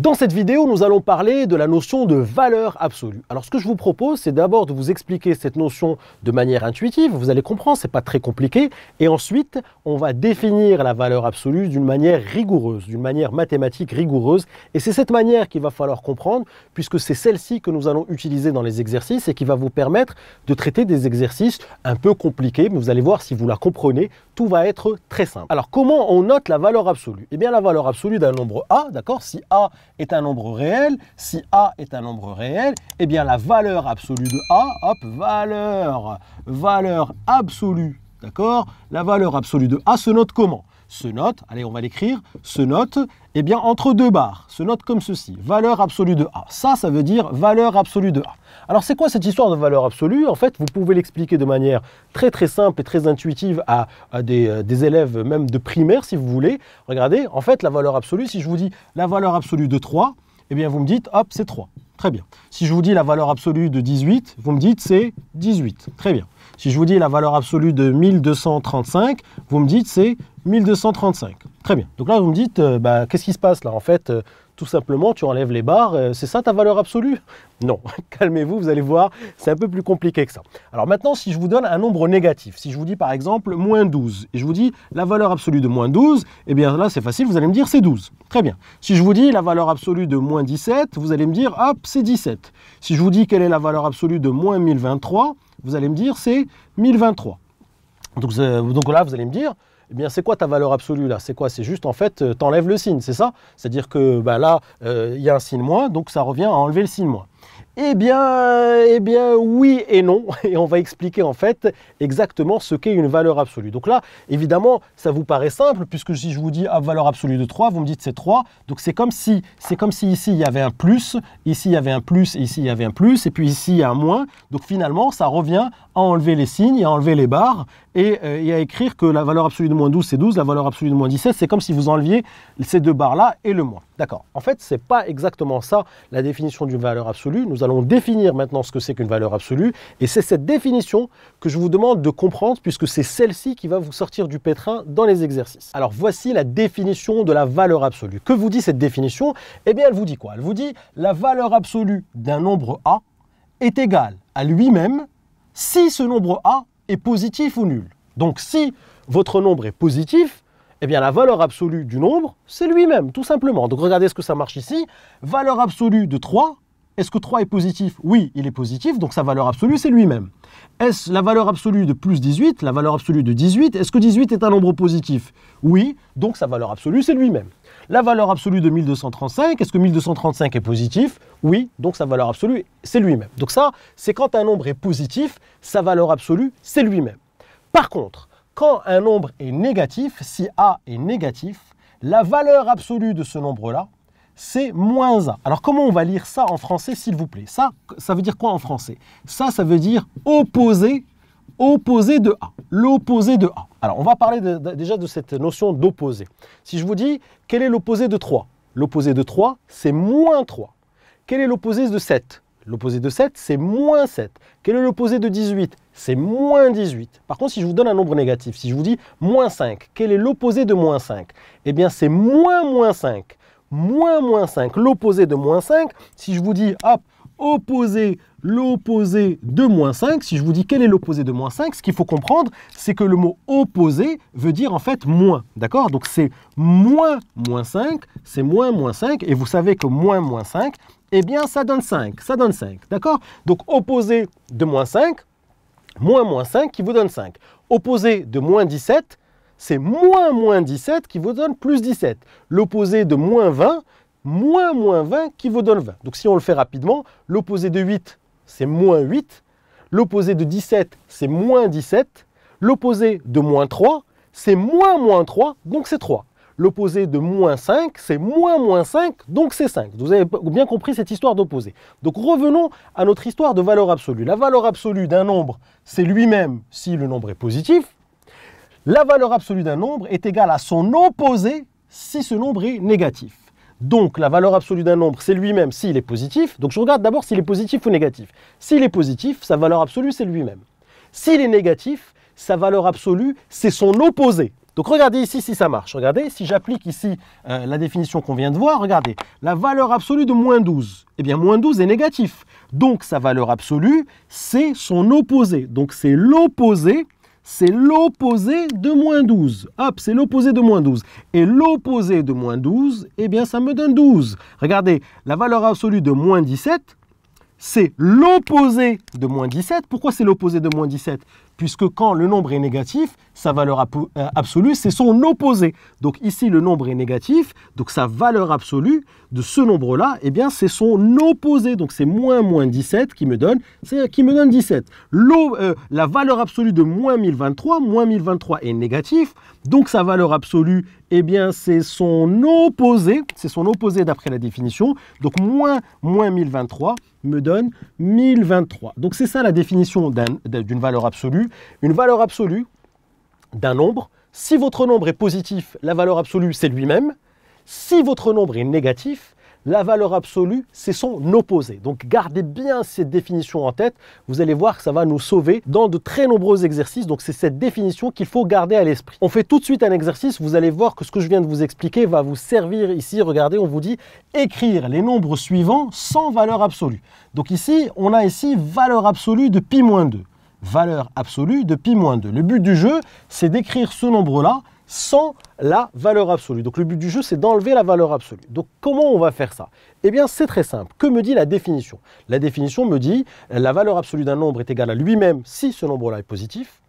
Dans cette vidéo, nous allons parler de la notion de valeur absolue. Alors ce que je vous propose, c'est d'abord de vous expliquer cette notion de manière intuitive, vous allez comprendre, c'est pas très compliqué, et ensuite, on va définir la valeur absolue d'une manière rigoureuse, d'une manière mathématique rigoureuse, et c'est cette manière qu'il va falloir comprendre puisque c'est celle-ci que nous allons utiliser dans les exercices et qui va vous permettre de traiter des exercices un peu compliqués, mais vous allez voir si vous la comprenez, tout va être très simple. Alors comment on note la valeur absolue Eh bien la valeur absolue d'un nombre A, d'accord Si A est un nombre réel, si A est un nombre réel, eh bien la valeur absolue de A, hop, valeur, valeur absolue, d'accord La valeur absolue de A se note comment ce note, allez, on va l'écrire, ce note, et eh bien, entre deux barres, ce note comme ceci, valeur absolue de A. Ça, ça veut dire valeur absolue de A. Alors, c'est quoi cette histoire de valeur absolue En fait, vous pouvez l'expliquer de manière très, très simple et très intuitive à, euh, des, élèves même de primaire, si vous voulez. Regardez, en fait, la valeur absolue, si je vous dis la valeur absolue de 3, eh bien, vous me dites, hop, c'est 3. Très bien. Si je vous dis la valeur absolue de 18, vous me dites c'est 18. Très bien. Si je vous dis la valeur absolue de 1235, vous me dites c'est 1235. Très bien. Donc là, vous me dites, euh, bah, qu'est-ce qui se passe là En fait, euh, tout simplement, tu enlèves les barres, euh, c'est ça ta valeur absolue Non, calmez-vous, vous allez voir, c'est un peu plus compliqué que ça. Alors maintenant, si je vous donne un nombre négatif, si je vous dis par exemple moins 12, et je vous dis la valeur absolue de moins 12, eh bien là, c'est facile, vous allez me dire c'est 12. Très bien. Si je vous dis la valeur absolue de moins 17, vous allez me dire, hop, c'est 17. Si je vous dis quelle est la valeur absolue de moins 1023, vous allez me dire c'est 1023. Donc, donc là, vous allez me dire, eh bien c'est quoi ta valeur absolue là C'est quoi C'est juste en fait, tu euh, t'enlèves le signe, c'est ça C'est-à-dire que bah, là, euh, il y a un signe moins, donc ça revient à enlever le signe moins. Eh bien, eh bien, oui et non, et on va expliquer en fait exactement ce qu'est une valeur absolue. Donc là, évidemment, ça vous paraît simple, puisque si je vous dis à ah, valeur absolue de 3, vous me dites c'est 3, donc c'est comme si c'est comme si ici il y avait un plus, ici il y avait un plus, et ici il y avait un plus, et puis ici il y a un moins, donc finalement ça revient à enlever les signes à enlever les barres, euh, et, à écrire que la valeur absolue de moins 12 c'est 12, la valeur absolue de moins 17 c'est comme si vous enleviez ces deux barres là et le moins. D'accord. En fait, ce n'est pas exactement ça la définition d'une valeur absolue. Nous allons définir maintenant ce que c'est qu'une valeur absolue et c'est cette définition que je vous demande de comprendre puisque c'est celle-ci qui va vous sortir du pétrin dans les exercices. Alors voici la définition de la valeur absolue. Que vous dit cette définition Eh bien, elle vous dit quoi Elle vous dit la valeur absolue d'un nombre A est égale à lui-même si ce nombre A est positif ou nul. Donc si votre nombre est positif, eh bien la valeur absolue du nombre, c'est lui-même, tout simplement. Donc regardez ce que ça marche ici. Valeur absolue de 3, est-ce que 3 est positif Oui, il est positif, donc sa valeur absolue, c'est lui-même. Est-ce la valeur absolue de plus 18, la valeur absolue de 18 Est-ce que 18 est un nombre positif Oui, donc sa valeur absolue, c'est lui-même. La valeur absolue de 1235, est-ce que 1235 est positif Oui, donc sa valeur absolue, c'est lui-même. Donc ça, c'est quand un nombre est positif, sa valeur absolue, c'est lui-même. Par contre, quand un nombre est négatif, si A est négatif, la valeur absolue de ce nombre-là, c'est moins A. Alors comment on va lire ça en français, s'il vous plaît Ça, ça veut dire quoi en français Ça, ça veut dire opposé, opposé de A, l'opposé de A. Alors, on va parler déjà de cette notion d'opposé. Si je vous dis, quel est l'opposé de 3 L'opposé de 3, c'est moins 3. Quel est l'opposé de 7 L'opposé de 7, c'est moins 7. Quel est l'opposé de 18 C'est moins 18. Par contre, si je vous donne un nombre négatif, si je vous dis moins 5, quel est l'opposé de moins 5 Eh bien, c'est moins moins 5. Moins moins 5, l'opposé de moins 5. Si je vous dis, hop, opposé l'opposé de moins 5, si je vous dis quel est l'opposé de moins 5, ce qu'il faut comprendre, c'est que le mot opposé veut dire en fait moins, d'accord Donc c'est moins moins 5, c'est moins moins 5, et vous savez que moins moins 5, eh bien ça donne 5, ça donne 5, d'accord Donc opposé de moins 5, moins moins 5 qui vous donne 5. Opposé de moins 17, c'est moins moins 17 qui vous donne plus 17. L'opposé de moins 20, moins moins 20 qui vous donne 20. Donc si on le fait rapidement, l'opposé de 8, c'est moins 8. L'opposé de 17, c'est moins 17. L'opposé de moins 3, c'est moins moins 3, donc c'est 3. L'opposé de moins 5, c'est moins moins 5, donc c'est 5. Vous avez bien compris cette histoire d'opposé. Donc revenons à notre histoire de valeur absolue. La valeur absolue d'un nombre, c'est lui-même si le nombre est positif. La valeur absolue d'un nombre est égale à son opposé si ce nombre est négatif. Donc la valeur absolue d'un nombre, c'est lui-même s'il est positif. Donc je regarde d'abord s'il est positif ou négatif. S'il est positif, sa valeur absolue, c'est lui-même. S'il est négatif, sa valeur absolue, c'est son opposé. Donc regardez ici si ça marche. Regardez, si j'applique ici euh, la définition qu'on vient de voir, regardez, la valeur absolue de moins 12, eh bien moins 12 est négatif. Donc sa valeur absolue, c'est son opposé. Donc c'est l'opposé c'est l'opposé de moins 12. Hop, c'est l'opposé de moins 12. Et l'opposé de moins 12, eh bien, ça me donne 12. Regardez, la valeur absolue de moins 17, c'est l'opposé de moins 17. Pourquoi c'est l'opposé de moins 17 puisque quand le nombre est négatif, sa valeur euh, absolue, c'est son opposé. Donc ici, le nombre est négatif, donc sa valeur absolue de ce nombre-là, eh bien, c'est son opposé. Donc c'est moins moins 17 qui me donne, qui me donne 17. Euh, la valeur absolue de moins 1023, moins 1023 est négatif, donc sa valeur absolue, eh bien, c'est son opposé, c'est son opposé d'après la définition. Donc moins moins 1023 me donne 1023. Donc c'est ça la définition d'une valeur absolue une valeur absolue d'un nombre. Si votre nombre est positif, la valeur absolue, c'est lui-même. Si votre nombre est négatif, la valeur absolue, c'est son opposé. Donc gardez bien cette définition en tête. Vous allez voir que ça va nous sauver dans de très nombreux exercices. Donc c'est cette définition qu'il faut garder à l'esprit. On fait tout de suite un exercice. Vous allez voir que ce que je viens de vous expliquer va vous servir ici. Regardez, on vous dit écrire les nombres suivants sans valeur absolue. Donc ici, on a ici valeur absolue de pi moins 2 valeur absolue de pi-2. Le but du jeu, c'est d'écrire ce nombre-là sans la valeur absolue. Donc le but du jeu, c'est d'enlever la valeur absolue. Donc comment on va faire ça Eh bien, c'est très simple. Que me dit la définition La définition me dit la valeur absolue d'un nombre est égale à lui-même si ce nombre-là est positif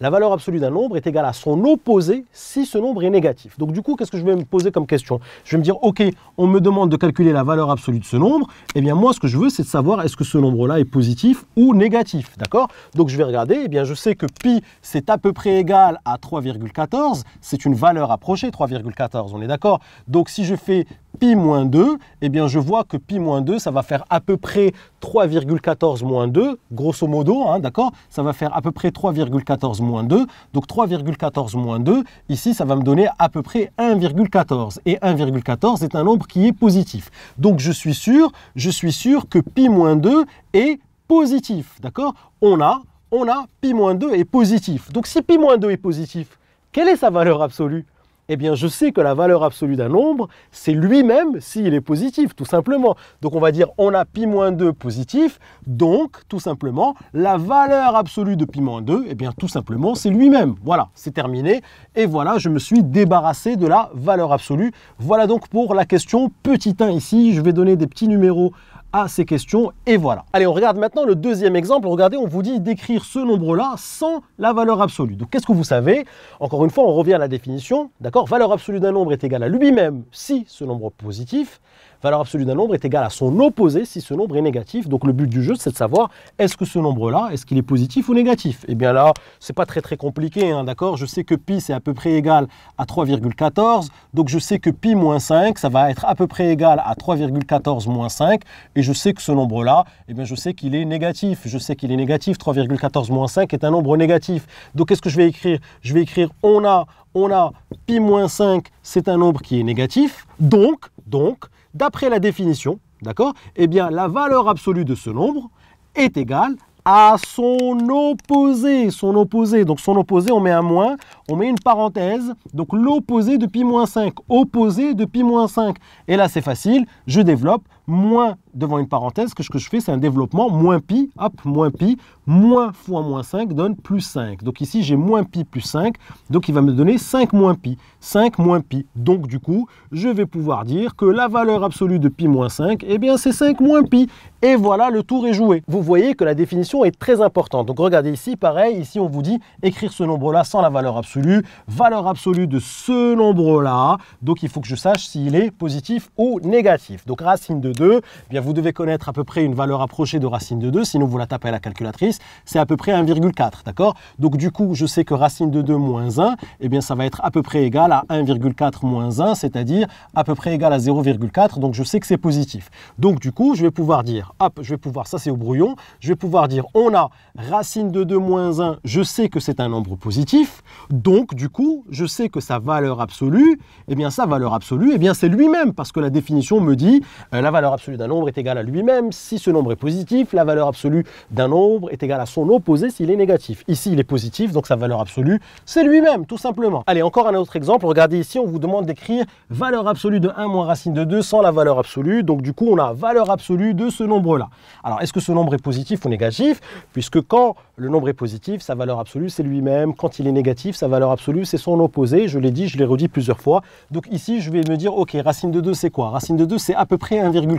la valeur absolue d'un nombre est égale à son opposé si ce nombre est négatif. Donc du coup, qu'est-ce que je vais me poser comme question Je vais me dire, ok, on me demande de calculer la valeur absolue de ce nombre. Eh bien moi, ce que je veux, c'est de savoir est-ce que ce nombre-là est positif ou négatif. D'accord Donc je vais regarder, eh bien je sais que pi, c'est à peu près égal à 3,14. C'est une valeur approchée, 3,14, on est d'accord Donc si je fais pi moins 2, eh bien je vois que pi moins 2, ça va faire à peu près 3,14 moins 2, grosso modo, hein, d'accord Ça va faire à peu près 3,14 moins 2. Donc 3,14 moins 2, ici, ça va me donner à peu près 1,14. Et 1,14 est un nombre qui est positif. Donc je suis sûr, je suis sûr que pi moins 2 est positif, d'accord On a, on a pi moins 2 est positif. Donc si pi moins 2 est positif, quelle est sa valeur absolue eh bien je sais que la valeur absolue d'un nombre, c'est lui-même s'il est positif, tout simplement. Donc on va dire on a pi moins 2 positif, donc tout simplement la valeur absolue de pi moins 2, eh bien tout simplement c'est lui-même. Voilà, c'est terminé. Et voilà, je me suis débarrassé de la valeur absolue. Voilà donc pour la question petit 1 ici. Je vais donner des petits numéros à ces questions et voilà. Allez, on regarde maintenant le deuxième exemple. Regardez, on vous dit d'écrire ce nombre-là sans la valeur absolue. Donc qu'est-ce que vous savez Encore une fois, on revient à la définition. D'accord Valeur absolue d'un nombre est égale à lui-même si ce nombre positif valeur absolue d'un nombre est égale à son opposé si ce nombre est négatif. Donc le but du jeu, c'est de savoir est-ce que ce nombre-là, est-ce qu'il est positif ou négatif Et eh bien là, c'est pas très très compliqué, hein, d'accord Je sais que pi, c'est à peu près égal à 3,14. Donc je sais que pi moins 5, ça va être à peu près égal à 3,14 moins 5. Et je sais que ce nombre-là, eh bien je sais qu'il est négatif. Je sais qu'il est négatif. 3,14 moins 5 est un nombre négatif. Donc qu'est-ce que je vais écrire Je vais écrire on a, on a pi moins 5, c'est un nombre qui est négatif. Donc, donc, d'après la définition, d'accord Eh bien, la valeur absolue de ce nombre est égale à son opposé, son opposé. Donc son opposé, on met un moins, on met une parenthèse. Donc l'opposé de pi moins 5, opposé de pi moins 5. Et là, c'est facile, je développe moins devant une parenthèse, que ce que je fais, c'est un développement, moins pi, hop, moins pi, moins fois moins 5 donne plus 5. Donc ici, j'ai moins pi plus 5, donc il va me donner 5 moins pi, 5 moins pi. Donc du coup, je vais pouvoir dire que la valeur absolue de pi moins 5, eh bien c'est 5 moins pi. Et voilà, le tour est joué. Vous voyez que la définition est très importante. Donc regardez ici, pareil, ici on vous dit écrire ce nombre-là sans la valeur absolue, valeur absolue de ce nombre-là, donc il faut que je sache s'il est positif ou négatif. Donc racine de eh bien vous devez connaître à peu près une valeur approchée de racine de 2, sinon vous la tapez à la calculatrice, c'est à peu près 1,4, d'accord Donc du coup, je sais que racine de 2 moins 1, et eh bien ça va être à peu près égal à 1,4 moins 1, c'est-à-dire à peu près égal à 0,4, donc je sais que c'est positif. Donc du coup, je vais pouvoir dire, hop, je vais pouvoir, ça c'est au brouillon, je vais pouvoir dire, on a racine de 2 moins 1, je sais que c'est un nombre positif, donc du coup, je sais que sa valeur absolue, et eh bien sa valeur absolue, et bien c'est lui-même, parce que la définition me dit, euh, la valeur absolue d'un nombre est égale à lui-même si ce nombre est positif, la valeur absolue d'un nombre est égale à son opposé s'il est négatif. Ici, il est positif, donc sa valeur absolue, c'est lui-même, tout simplement. Allez, encore un autre exemple. Regardez ici, on vous demande d'écrire valeur absolue de 1 moins racine de 2 sans la valeur absolue. Donc, du coup, on a valeur absolue de ce nombre-là. Alors, est-ce que ce nombre est positif ou négatif Puisque quand le nombre est positif, sa valeur absolue, c'est lui-même. Quand il est négatif, sa valeur absolue, c'est son opposé. Je l'ai dit, je l'ai redit plusieurs fois. Donc, ici, je vais me dire, OK, racine de 2, c'est quoi Racine de 2, c'est à peu près 1,5.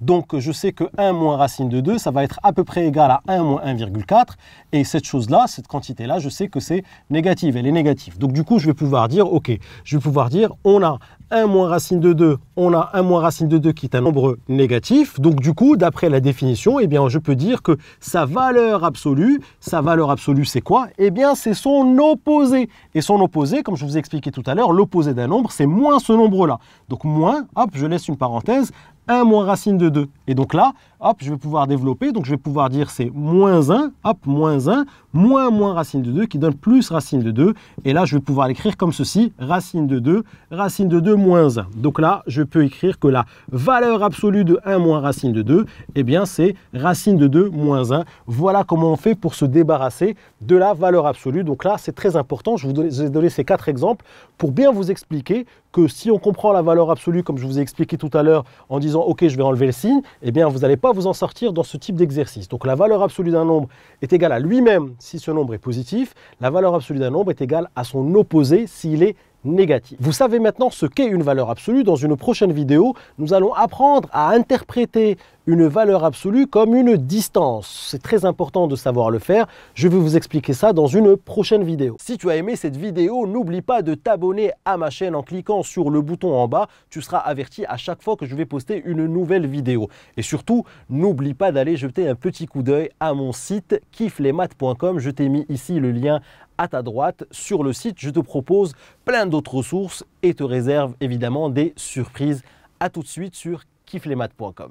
Donc je sais que 1 moins racine de 2, ça va être à peu près égal à 1 moins 1,4. Et cette chose-là, cette quantité-là, je sais que c'est négative, elle est négative. Donc du coup, je vais pouvoir dire, ok, je vais pouvoir dire, on a 1 moins racine de 2, on a 1 moins racine de 2 qui est un nombre négatif. Donc du coup, d'après la définition, eh bien, je peux dire que sa valeur absolue, sa valeur absolue, c'est quoi Eh bien, c'est son opposé. Et son opposé, comme je vous ai expliqué tout à l'heure, l'opposé d'un nombre, c'est moins ce nombre-là. Donc moins, hop, je laisse une parenthèse, 1 moins racine de 2. Et donc là, hop, je vais pouvoir développer, donc je vais pouvoir dire c'est moins 1, hop, moins 1, moins moins racine de 2 qui donne plus racine de 2. Et là, je vais pouvoir l'écrire comme ceci, racine de 2, racine de 2 moins 1. Donc là, je peux écrire que la valeur absolue de 1 moins racine de 2, eh bien c'est racine de 2 moins 1. Voilà comment on fait pour se débarrasser de la valeur absolue. Donc là, c'est très important, je vous ai donné ces quatre exemples pour bien vous expliquer que si on comprend la valeur absolue, comme je vous ai expliqué tout à l'heure, en disant OK, je vais enlever le signe, eh bien, vous n'allez pas vous en sortir dans ce type d'exercice. Donc, la valeur absolue d'un nombre est égale à lui-même si ce nombre est positif. La valeur absolue d'un nombre est égale à son opposé s'il est négatif. Vous savez maintenant ce qu'est une valeur absolue. Dans une prochaine vidéo, nous allons apprendre à interpréter une valeur absolue comme une distance. C'est très important de savoir le faire. Je vais vous expliquer ça dans une prochaine vidéo. Si tu as aimé cette vidéo, n'oublie pas de t'abonner à ma chaîne en cliquant sur le bouton en bas. Tu seras averti à chaque fois que je vais poster une nouvelle vidéo. Et surtout, n'oublie pas d'aller jeter un petit coup d'œil à mon site kifflesmaths.com. Je t'ai mis ici le lien à ta droite sur le site. Je te propose plein d'autres ressources et te réserve évidemment des surprises. À tout de suite sur kifflesmaths.com.